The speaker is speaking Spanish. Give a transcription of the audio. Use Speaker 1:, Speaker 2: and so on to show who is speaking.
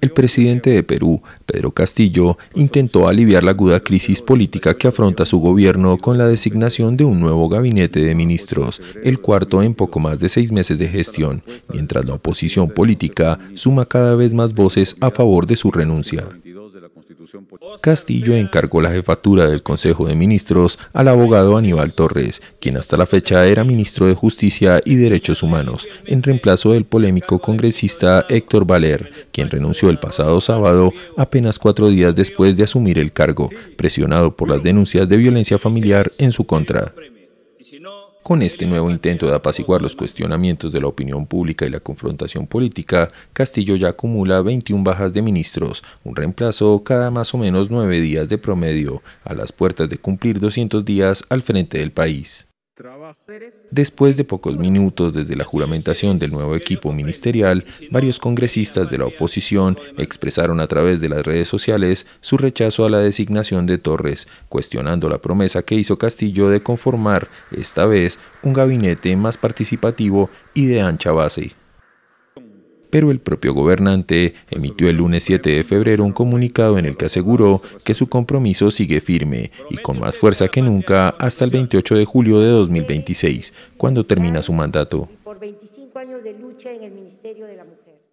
Speaker 1: El presidente de Perú, Pedro Castillo, intentó aliviar la aguda crisis política que afronta su gobierno con la designación de un nuevo gabinete de ministros, el cuarto en poco más de seis meses de gestión, mientras la oposición política suma cada vez más voces a favor de su renuncia. Castillo encargó la jefatura del Consejo de Ministros al abogado Aníbal Torres, quien hasta la fecha era ministro de Justicia y Derechos Humanos, en reemplazo del polémico congresista Héctor Valer, quien renunció el pasado sábado apenas cuatro días después de asumir el cargo, presionado por las denuncias de violencia familiar en su contra. Con este nuevo intento de apaciguar los cuestionamientos de la opinión pública y la confrontación política, Castillo ya acumula 21 bajas de ministros, un reemplazo cada más o menos nueve días de promedio, a las puertas de cumplir 200 días al frente del país. Después de pocos minutos desde la juramentación del nuevo equipo ministerial, varios congresistas de la oposición expresaron a través de las redes sociales su rechazo a la designación de Torres, cuestionando la promesa que hizo Castillo de conformar, esta vez, un gabinete más participativo y de ancha base pero el propio gobernante emitió el lunes 7 de febrero un comunicado en el que aseguró que su compromiso sigue firme y con más fuerza que nunca hasta el 28 de julio de 2026, cuando termina su mandato. Por 25 años de lucha en el Ministerio de la Mujer.